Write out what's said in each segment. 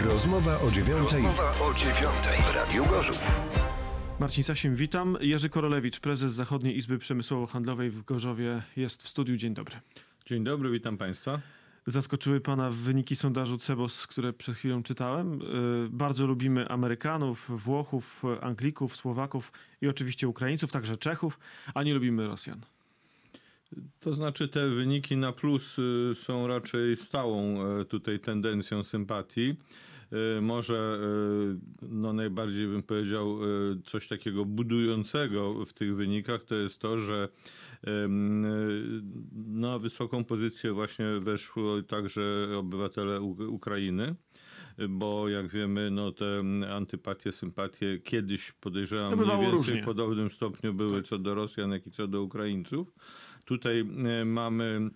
Rozmowa o dziewiątej. Rozmowa o dziewiątej w Radiu Gorzów. Marcin Sasim, witam. Jerzy Korolewicz, prezes Zachodniej Izby Przemysłowo-Handlowej w Gorzowie jest w studiu. Dzień dobry. Dzień dobry, witam Państwa. Zaskoczyły Pana wyniki sondażu Cebos, które przed chwilą czytałem. Y, bardzo lubimy Amerykanów, Włochów, Anglików, Słowaków i oczywiście Ukraińców, także Czechów, a nie lubimy Rosjan. To znaczy te wyniki na plus y, są raczej stałą e, tutaj tendencją sympatii. E, może e, no najbardziej bym powiedział coś takiego budującego w tych wynikach to jest to, że na wysoką pozycję właśnie weszły także obywatele Ukrainy bo jak wiemy, no te antypatie, sympatie kiedyś podejrzewam mniej więcej różnie. w podobnym stopniu były tak. co do Rosjan, jak i co do Ukraińców. Tutaj e, mamy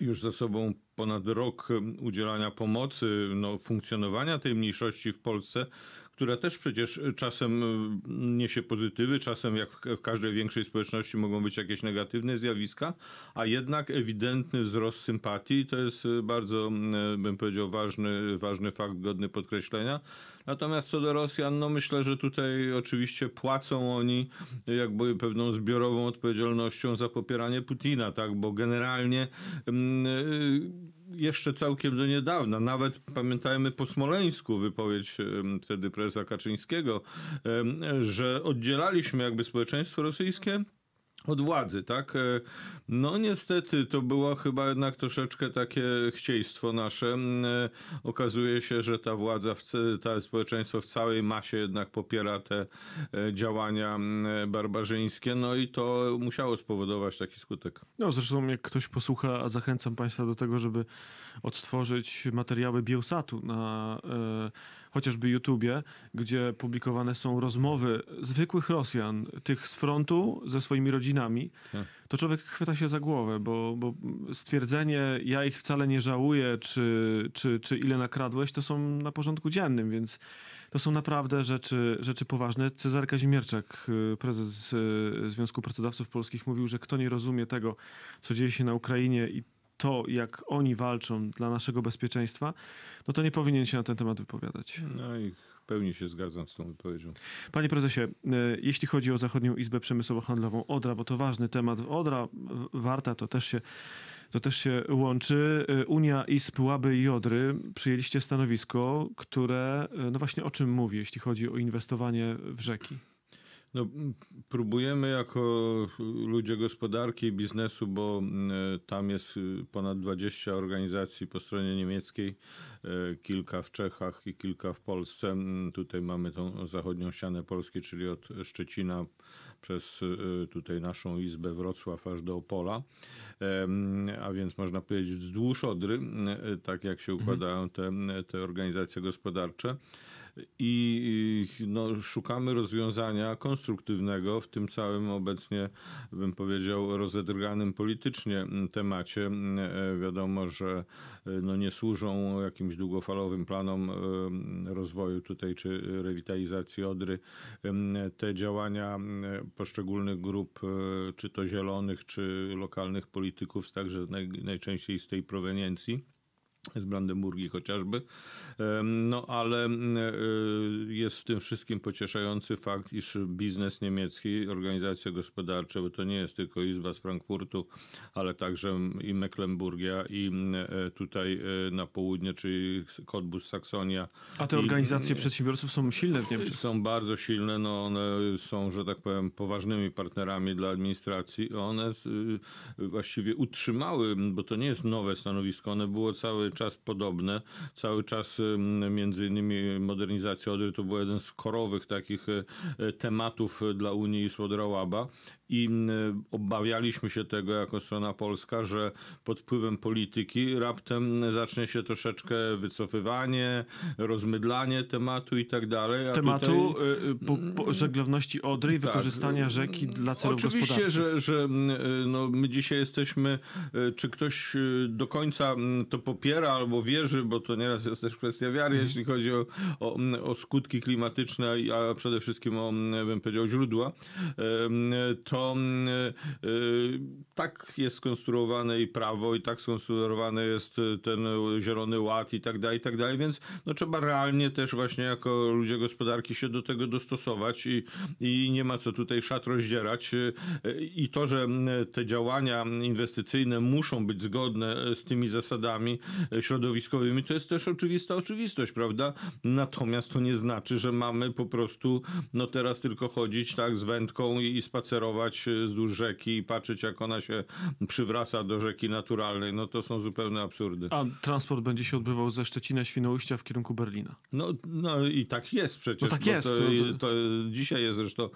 już za sobą ponad rok udzielania pomocy, no, funkcjonowania tej mniejszości w Polsce, która też przecież e, czasem niesie pozytywy, czasem jak w każdej większej społeczności mogą być jakieś negatywne zjawiska, a jednak ewidentny wzrost sympatii to jest e, bardzo, e, bym powiedział, ważny, ważny fakt godny podkreślenia. Natomiast co do Rosjan, no myślę, że tutaj oczywiście płacą oni jakby pewną zbiorową odpowiedzialnością za popieranie Putina, tak, bo generalnie jeszcze całkiem do niedawna, nawet pamiętajmy po Smoleńsku wypowiedź wtedy prezesa Kaczyńskiego, że oddzielaliśmy jakby społeczeństwo rosyjskie od władzy, tak? E, no niestety to było chyba jednak troszeczkę takie chcieństwo nasze. E, okazuje się, że ta władza, ta społeczeństwo w całej masie jednak popiera te e, działania barbarzyńskie, no i to musiało spowodować taki skutek. No zresztą jak ktoś posłucha, a zachęcam Państwa do tego, żeby odtworzyć materiały Bielsatu na chociażby YouTubie, gdzie publikowane są rozmowy zwykłych Rosjan, tych z frontu ze swoimi rodzinami, tak. to człowiek chwyta się za głowę, bo, bo stwierdzenie ja ich wcale nie żałuję, czy, czy, czy ile nakradłeś, to są na porządku dziennym, więc to są naprawdę rzeczy, rzeczy poważne. Cezar Kazimierczak, y, prezes y, Związku Pracodawców Polskich, mówił, że kto nie rozumie tego, co dzieje się na Ukrainie i to, jak oni walczą dla naszego bezpieczeństwa, no to nie powinien się na ten temat wypowiadać. No i pełni się zgadzam z tą wypowiedzią. Panie prezesie, e, jeśli chodzi o Zachodnią Izbę Przemysłowo-Handlową Odra, bo to ważny temat, Odra, Warta to też się to też się łączy. E, Unia Izb Łaby i Odry przyjęliście stanowisko, które, e, no właśnie o czym mówi, jeśli chodzi o inwestowanie w rzeki? No, próbujemy jako ludzie gospodarki i biznesu, bo tam jest y, ponad 20 organizacji po stronie niemieckiej, e, kilka w Czechach i kilka w Polsce. Tutaj mamy tą zachodnią ścianę Polski, czyli od Szczecina przez y, tutaj naszą izbę Wrocław aż do Opola, a więc można powiedzieć wzdłuż Odry, tak jak się mhm. układają te, te organizacje gospodarcze i no, szukamy rozwiązania konstruktywnego w tym całym obecnie, bym powiedział, rozedrganym politycznie temacie. Wiadomo, że no, nie służą jakimś długofalowym planom rozwoju tutaj czy rewitalizacji Odry te działania poszczególnych grup, e, czy to zielonych, czy lokalnych polityków, także najczęściej z tej proweniencji z Brandenburgii chociażby. No ale y, jest w tym wszystkim pocieszający fakt, iż biznes niemiecki, organizacje gospodarcze, bo to nie jest tylko Izba z Frankfurtu, ale także i Mecklenburgia i e, tutaj e, na południe, czyli Cottbus, Saksonia. A te organizacje I, przedsiębiorców są silne w Niemczech? Są bardzo silne, no one są, że tak powiem, poważnymi partnerami dla administracji. One y, właściwie utrzymały, bo to nie jest nowe stanowisko, one było cały czas podobne, cały czas między innymi modernizacja Odry to był jeden z korowych takich e, e, tematów e, dla Unii i Słodra i y, obawialiśmy się tego jako strona polska, że pod wpływem polityki raptem zacznie się troszeczkę wycofywanie, rozmydlanie tematu i tak dalej. A tematu tutaj, y, y, po, mm, po żeglowności Odry i tak, wykorzystania rzeki mm, dla celów oczywiście, gospodarczych. Oczywiście, że, że mm, no, my dzisiaj jesteśmy, czy ktoś do końca to popiera albo wierzy, bo to nieraz jest też kwestia wiary, mhm. jeśli chodzi o, o, o skutki klimatyczne, a przede wszystkim o, bym powiedział, źródła, to to mm, y, y, tak jest skonstruowane i prawo, i tak skonstruowany jest y, ten Zielony Ład i tak dalej, i tak dalej, więc no, trzeba realnie też właśnie jako ludzie gospodarki się do tego dostosować i, i nie ma co tutaj szat rozdzierać. I to, że mm, te działania inwestycyjne muszą być zgodne z tymi zasadami środowiskowymi, to jest też oczywista oczywistość, prawda? Natomiast to nie znaczy, że mamy po prostu no teraz tylko chodzić tak z wędką i, i spacerować pływać e, wzdłuż rzeki i patrzeć, jak ona się przywraca do rzeki naturalnej. No to są zupełne absurdy. A transport będzie się odbywał ze Szczecina, Świnoujścia w kierunku Berlina. No, no i tak jest przecież. No tak jest. To, to... to, dzisiaj jest zresztą, e,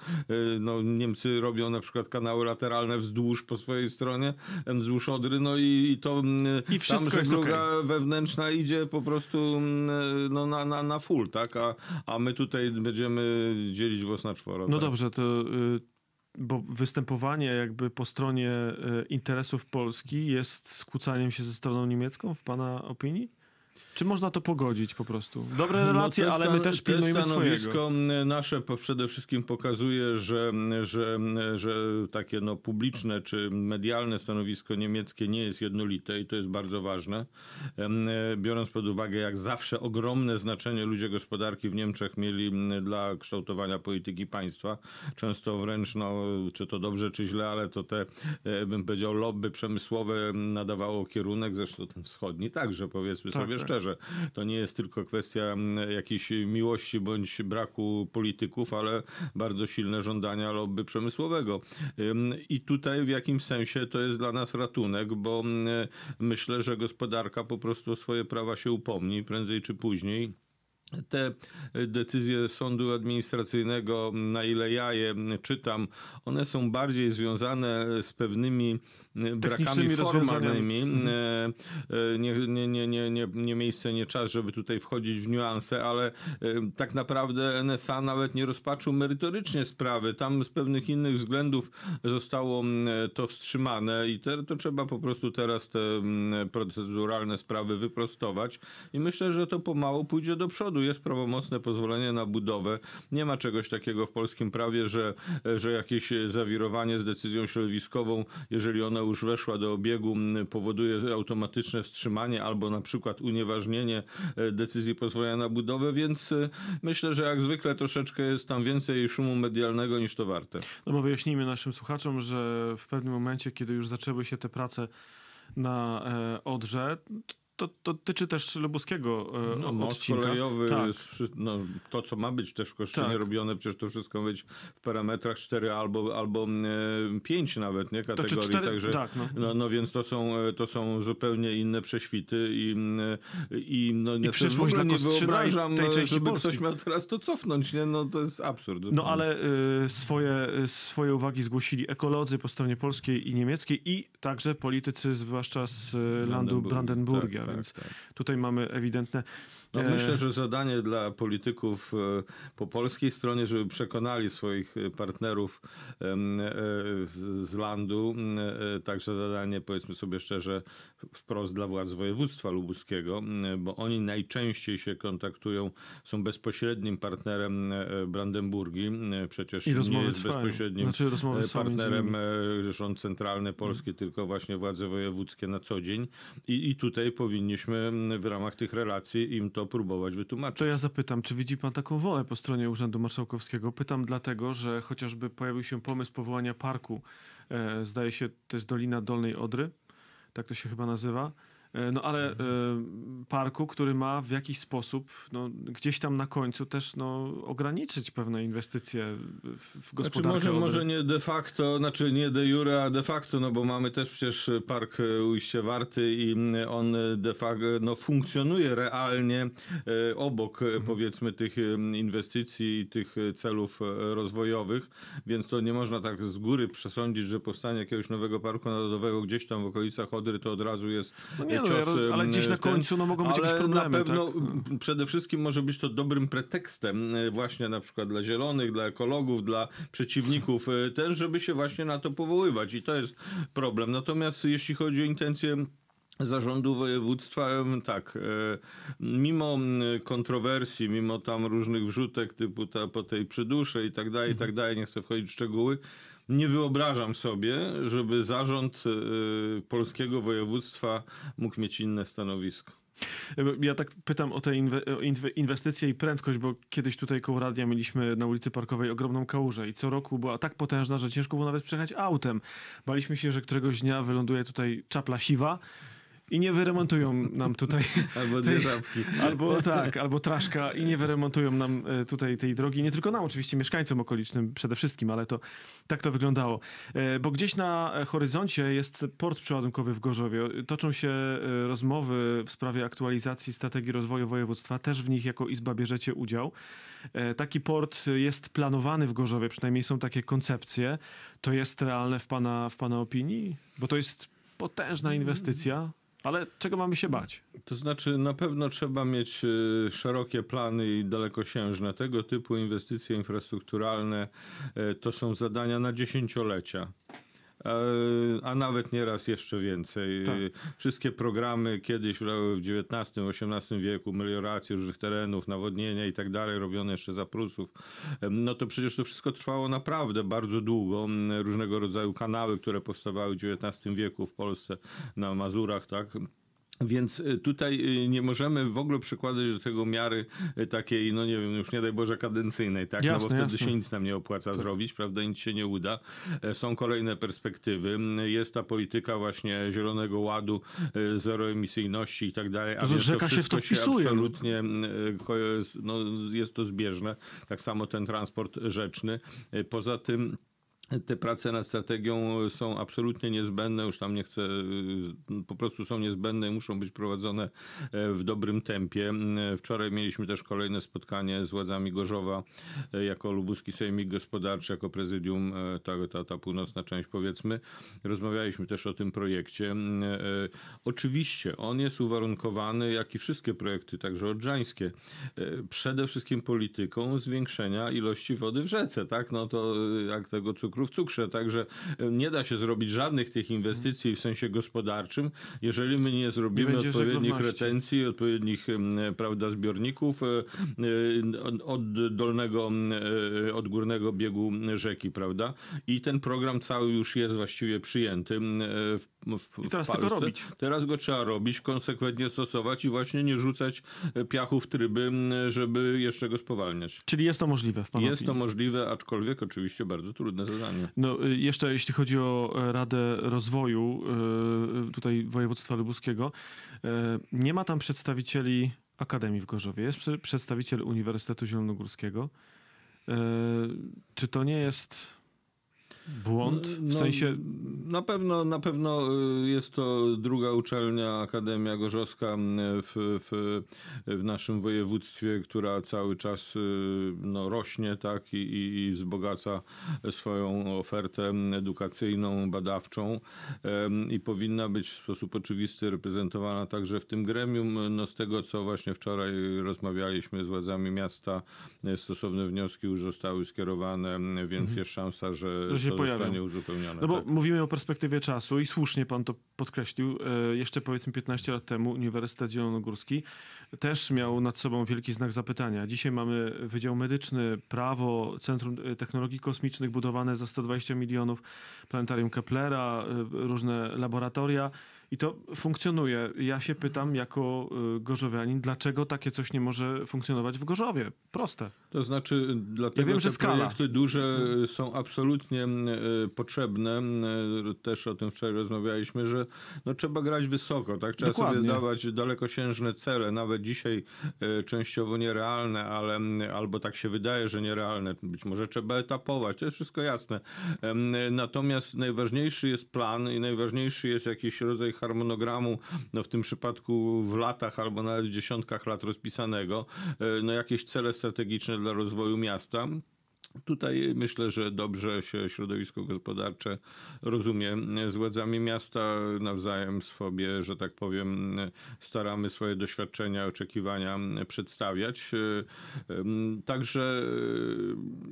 no, Niemcy robią na przykład kanały lateralne wzdłuż po swojej stronie, wzdłuż Odry, no i, i to mm, I wszystko tam żegluga okay. wewnętrzna idzie po prostu mm, e, no, na, na, na full, tak? A, a my tutaj będziemy dzielić włos na czworo. No tak? dobrze, to y, bo występowanie jakby po stronie e, interesów Polski jest skłócaniem się ze stroną niemiecką, w pana opinii? Czy można to pogodzić po prostu? Dobre no relacje, no ale my też pilnujemy te stanowisko swojego. nasze przede wszystkim pokazuje, że, że, że takie no, publiczne czy medialne stanowisko niemieckie nie jest jednolite i to jest bardzo ważne. E, biorąc pod uwagę, jak zawsze, ogromne znaczenie ludzie gospodarki w Niemczech mieli dla kształtowania polityki państwa. Często wręcz, no, czy to dobrze, czy źle, ale to te, e, bym powiedział, lobby przemysłowe nadawało kierunek, zresztą ten wschodni także, powiedzmy tak, sobie tak. Twitterze. To nie jest tylko kwestia mm, jakiejś miłości bądź braku polityków, ale bardzo silne żądania lobby przemysłowego. I tutaj w jakimś sensie to jest dla nas ratunek, bo mm, myślę, że gospodarka po prostu o swoje prawa się upomni prędzej czy później te e, decyzje sądu administracyjnego, na ile ja je czytam, one są bardziej związane e, z pewnymi brakami formalnymi. Mhm. E, nie, nie, nie, nie, nie, nie miejsce, nie czas, żeby tutaj wchodzić w niuanse, ale tak naprawdę NSA nawet nie rozpatrzył merytorycznie sprawy. Tam z pewnych innych względów zostało to wstrzymane i te, to trzeba po prostu teraz te proceduralne sprawy wyprostować i myślę, że to pomału pójdzie do przodu jest prawomocne pozwolenie na budowę. Nie ma czegoś takiego w polskim prawie, że, że jakieś zawirowanie z decyzją środowiskową, jeżeli ona już weszła do obiegu, powoduje automatyczne wstrzymanie albo na przykład unieważnienie e, decyzji pozwolenia na budowę, więc e, myślę, że jak zwykle troszeczkę jest tam więcej szumu medialnego niż to warte. No bo wyjaśnijmy naszym słuchaczom, że w pewnym momencie, kiedy już zaczęły się te prace na e, Odrze, to, to tyczy też Lubuskiego e, no, most no, kolejowy, tak. no, to co ma być też w Koszczynie tak. robione, przecież to wszystko ma być w parametrach 4 albo, albo 5 e, nawet, nie? Znaczy kategorii, to 4, także tak, no. no. No, więc to są, e, to są zupełnie inne prześwity i, e, i no, nie, I przyszłość nie wyobrażam, tej części żeby Polski. ktoś miał teraz to cofnąć, nie? No to jest absurd. No ale y, swoje, swoje uwagi zgłosili ekolodzy po stronie polskiej i niemieckiej i także politycy, zwłaszcza z landu Brandenburgia, tak, więc tak, tak. tutaj mamy ewidentne. No, e, myślę, że zadanie dla polityków e, po polskiej stronie, żeby przekonali swoich e, partnerów z landu, także zadanie, powiedzmy sobie szczerze, wprost dla władz województwa lubuskiego, bo oni najczęściej się kontaktują, są bezpośrednim partnerem Brandenburgii, przecież I nie jest trwają. bezpośrednim znaczy, partnerem rząd centralny mhm. Polski, hmm. tylko właśnie władze wojewódzkie na co dzień. I, I tutaj powinniśmy w ramach tych relacji im to to próbować wytłumaczyć. To ja zapytam, czy widzi pan taką wolę po stronie Urzędu Marszałkowskiego? Pytam dlatego, że chociażby pojawił się pomysł powołania parku, e, zdaje się, to jest Dolina Dolnej Odry, tak to się chyba nazywa. E, no ale e, parku, który ma w jakiś sposób no, gdzieś tam na końcu też no, ograniczyć pewne inwestycje w znaczy, gospodarkę. Znaczy może, może nie de facto, znaczy nie de jure, a de facto, no bo mamy też przecież park Ujście Warty i on de facto no, funkcjonuje realnie e, obok e, mhm. powiedzmy tych e, inwestycji i tych celów rozwojowych, więc to nie można tak z góry przesądzić, że powstanie jakiegoś nowego parku narodowego gdzieś tam w okolicach Odry to od razu jest no nie, no, cios. No, ale gdzieś na końcu no, mogą mogą być Ale jakieś problemy. Na pewno tak? przede wszystkim może być to dobrym pretekstem e, właśnie na przykład dla zielonych, dla ekologów, dla przeciwników, e, ten, żeby się właśnie na to powoływać i to jest problem. Natomiast jeśli chodzi o intencje zarządu województwa, tak, e, mimo kontrowersji, mimo tam różnych wrzutek typu ta, po tej przydusze i tak dalej, i tak mhm. dalej, nie chcę wchodzić w szczegóły, nie wyobrażam sobie, żeby zarząd polskiego województwa mógł mieć inne stanowisko. Ja tak pytam o te inwestycje i prędkość, bo kiedyś tutaj koło radia mieliśmy na ulicy Parkowej ogromną kałużę i co roku była tak potężna, że ciężko było nawet przejechać autem. Baliśmy się, że któregoś dnia wyląduje tutaj czapla siwa, i nie wyremontują nam tutaj. Albo dwie żabki. Albo tak, albo traszka i nie wyremontują nam e, tutaj tej drogi. Nie tylko nam, oczywiście mieszkańcom okolicznym przede wszystkim, ale to tak to wyglądało. E, bo gdzieś na e, horyzoncie jest port przeładunkowy w Gorzowie. Toczą się rozmowy w sprawie aktualizacji strategii rozwoju województwa. Też w nich jako Izba bierzecie udział. Taki port jest planowany w Gorzowie, przynajmniej są takie koncepcje. To jest realne w pana, w pana opinii? Bo to jest potężna inwestycja. Ale czego mamy się bać? To znaczy, na pewno trzeba mieć e, szerokie plany i dalekosiężne. Tego typu inwestycje infrastrukturalne e, to są zadania na dziesięciolecia. E, a nawet nieraz jeszcze więcej. Tak. Wszystkie programy kiedyś w XIX-XVIII wieku, melioracje różnych terenów, nawodnienia i tak dalej, robione jeszcze za Prusów, e, no to przecież to wszystko trwało naprawdę bardzo długo. Różnego rodzaju kanały, które powstawały w XIX wieku w Polsce, na Mazurach, tak, więc y, tutaj y, nie możemy w ogóle przykładać do tego miary y, takiej, no nie wiem, już nie daj Boże kadencyjnej, tak? Jasne, no bo wtedy jasne. się nic nam nie opłaca tak. zrobić, prawda? Nic się nie uda. E, są kolejne perspektywy. Jest ta polityka właśnie zielonego ładu, zeroemisyjności i tak dalej. A to to wszystko się, się no. absolutnie, no, jest to zbieżne. Tak samo ten transport rzeczny. E, poza tym te prace nad strategią są absolutnie niezbędne, już tam nie chcę, y, po prostu są niezbędne i muszą być prowadzone e, w dobrym tempie. E, wczoraj mieliśmy też kolejne spotkanie z władzami Gorzowa e, jako Lubuski Sejmik Gospodarczy, jako prezydium, ta, ta, ta północna część powiedzmy. Rozmawialiśmy też o tym projekcie. Oczywiście on jest uwarunkowany, jak i wszystkie projekty, także odrzańskie, przede wszystkim polityką zwiększenia ilości wody w rzece, tak? No to jak tego cukru w cukrze. Także e, nie da się zrobić żadnych tych inwestycji w sensie gospodarczym, jeżeli my nie zrobimy nie odpowiednich retencji, odpowiednich e, prawda, zbiorników e, od dolnego, od górnego biegu rzeki, prawda? I ten program cały już jest właściwie przyjęty w, w, I teraz w Tylko robić. Teraz go trzeba robić, konsekwentnie stosować i właśnie nie rzucać piachów tryby, żeby jeszcze go spowalniać. Czyli jest to możliwe w Pana Jest opinii. to możliwe, aczkolwiek oczywiście bardzo trudne zadanie. No, y, jeszcze jeśli chodzi o e, Radę Rozwoju e, tutaj województwa lubuskiego, e, nie ma tam przedstawicieli Akademii w Gorzowie, jest przedstawiciel Uniwersytetu Zielonogórskiego. Czy to nie jest Błąd? W no, sensie... Na pewno, na pewno y, jest to druga uczelnia, Akademia Gorzowska y, w, w, w naszym województwie, która cały czas y, no, rośnie tak, i, i, i wzbogaca swoją ofertę edukacyjną, badawczą i powinna być w sposób oczywisty reprezentowana także w tym gremium. No, z tego, co właśnie wczoraj rozmawialiśmy z władzami miasta, stosowne wnioski już zostały skierowane, więc mhm. jest szansa, że, że nie pojawią. No bo tak. mówimy o perspektywie czasu i słusznie pan to podkreślił. E, jeszcze powiedzmy 15 lat temu Uniwersytet Zielonogórski też miał nad sobą wielki znak zapytania. Dzisiaj mamy Wydział Medyczny, Prawo, Centrum e, Technologii Kosmicznych budowane za 120 milionów, Planetarium Keplera, e, różne laboratoria. I to funkcjonuje. Ja się pytam jako y, gorzowianin, dlaczego takie coś nie może funkcjonować w Gorzowie? Proste. To znaczy, y, dlatego ja wiem, że te skala. projekty duże y, mhm. są absolutnie potrzebne. Też o tym wczoraj rozmawialiśmy, że no, trzeba grać wysoko, tak? Trzeba Dokładnie. sobie dawać dalekosiężne cele, nawet dzisiaj częściowo nierealne, ale albo tak się wydaje, że nierealne. Być może trzeba etapować, to jest wszystko jasne. Natomiast najważniejszy jest plan i najważniejszy jest jakiś rodzaj harmonogramu, no w tym przypadku w latach albo nawet w dziesiątkach lat rozpisanego, e, no jakieś cele strategiczne dla rozwoju miasta. Tutaj myślę, że dobrze się środowisko gospodarcze rozumie z władzami miasta, nawzajem sobie, że tak powiem, staramy swoje doświadczenia, oczekiwania przedstawiać. Także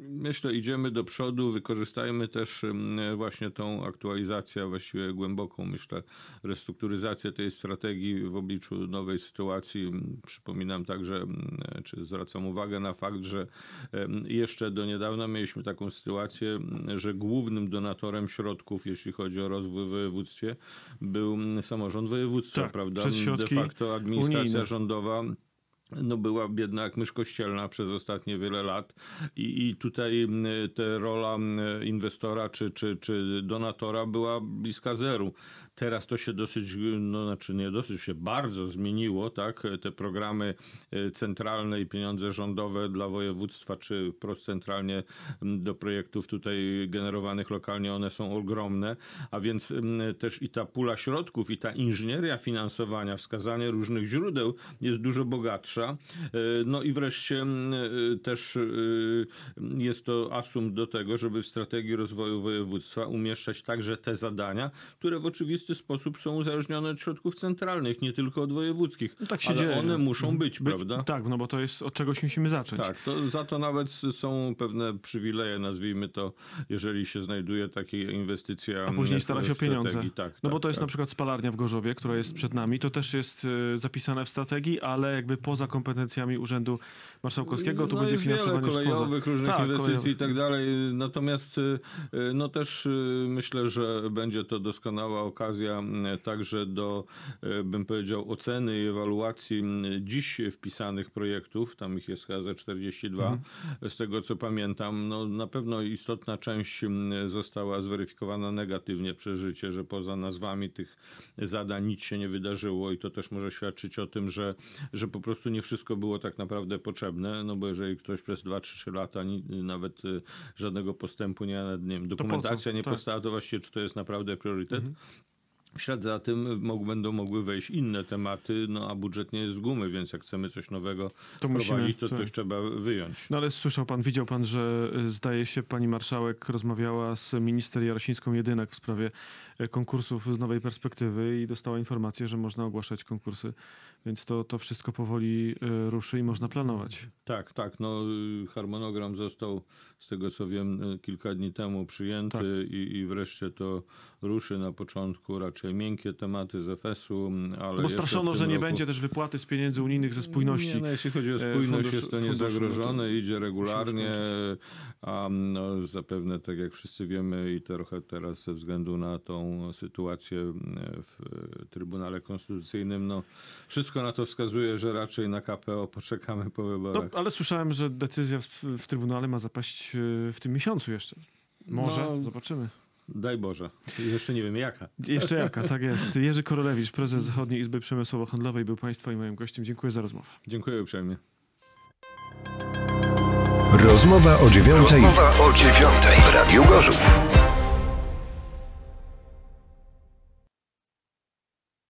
myślę, idziemy do przodu, wykorzystajmy też mm, właśnie tą aktualizację, a właściwie głęboką, myślę, restrukturyzację tej strategii w obliczu nowej sytuacji. Przypominam także, mm, czy zwracam uwagę na fakt, że mm, jeszcze do niedawna niedawna mieliśmy taką sytuację, mm, że głównym donatorem środków, jeśli chodzi o rozwój w województwie, był mm, samorząd województwa, tak, prawda? Przez środki De facto administracja unijne. rządowa no była biedna jak mysz kościelna przez ostatnie wiele lat i, i tutaj te rola inwestora czy, czy, czy donatora była bliska zeru. Teraz to się dosyć, no znaczy nie dosyć się bardzo zmieniło, tak? Te programy e, centralne i pieniądze rządowe dla województwa czy wprost centralnie do projektów tutaj generowanych lokalnie, one są ogromne, a więc też i ta pula środków i ta inżynieria finansowania, wskazanie różnych źródeł jest dużo bogatsza E, no i wreszcie mm, e, też e, jest to asumpt do tego, żeby w strategii rozwoju województwa umieszczać także te zadania, które w oczywisty sposób są uzależnione od środków centralnych, nie tylko od wojewódzkich. No tak się ale dzieje. one muszą mhm. być, być, prawda? Tak, no bo to jest od czegoś musimy zacząć. Tak, to, za to nawet są pewne przywileje, nazwijmy to, jeżeli się znajduje taka inwestycja. A później mm, stara się o pieniądze. Tak, tak no tak, bo to jest tak. na przykład spalarnia w Gorzowie, która jest przed nami. To też jest zapisane w strategii, ale jakby poza kompetencjami Urzędu Marszałkowskiego, to no będzie finansowanie wiele kolejowych, spoza... różnych tak, inwestycji i tak dalej. Natomiast y, y, no też y, myślę, że będzie to doskonała okazja także do, bym powiedział, oceny i ewaluacji dziś wpisanych projektów. Tam ich jest chyba ze 42, mhm. z tego co pamiętam. No, na pewno istotna część została zweryfikowana negatywnie przez życie, że poza nazwami tych zadań nic się nie wydarzyło i to też może świadczyć o tym, że, że po prostu nie nie wszystko było tak naprawdę potrzebne, no bo jeżeli ktoś przez 2-3 lata ni, nawet y, żadnego postępu nie, nie wiem, dokumentacja nie tak. powstała, to właściwie czy to jest naprawdę priorytet? Mhm. W ślad za tym będą mogły wejść inne tematy, no a budżet nie jest z gumy, więc jak chcemy coś nowego to musimy, to tak. coś trzeba wyjąć. No ale słyszał pan, widział pan, że e, zdaje się pani marszałek rozmawiała z minister Jarosińską Jedynak w sprawie e, konkursów z nowej perspektywy i dostała informację, że można ogłaszać konkursy, więc to, to wszystko powoli e, ruszy i można planować. Tak, tak, no y, harmonogram został z tego co wiem y, kilka dni temu przyjęty tak. i, i wreszcie to ruszy na początku raczej miękkie tematy z Efesu, mm, ale... No bo straszono, że nie roku... będzie też wypłaty z pieniędzy unijnych ze spójności. Nie, no, jeśli chodzi o e, spójność, fundusz, jest to niezagrożone, to... idzie regularnie, a no, zapewne, tak jak wszyscy wiemy i trochę teraz ze względu na tą sytuację e, w Trybunale Konstytucyjnym, no wszystko na to wskazuje, że raczej na KPO poczekamy po wyborach. No, ale słyszałem, że decyzja w, w Trybunale ma zapaść e, w tym miesiącu jeszcze. Może, no, zobaczymy. Daj Boże. Jeszcze nie wiem jaka. Jeszcze jaka, tak jest. Jerzy Korolewicz, prezes Zachodniej Izby Przemysłowo-Handlowej był Państwa i moim gościem. Dziękuję za rozmowę. Dziękuję uprzejmie. Rozmowa o dziewiątej. Rozmowa o dziewiątej w Radiu Gorzów.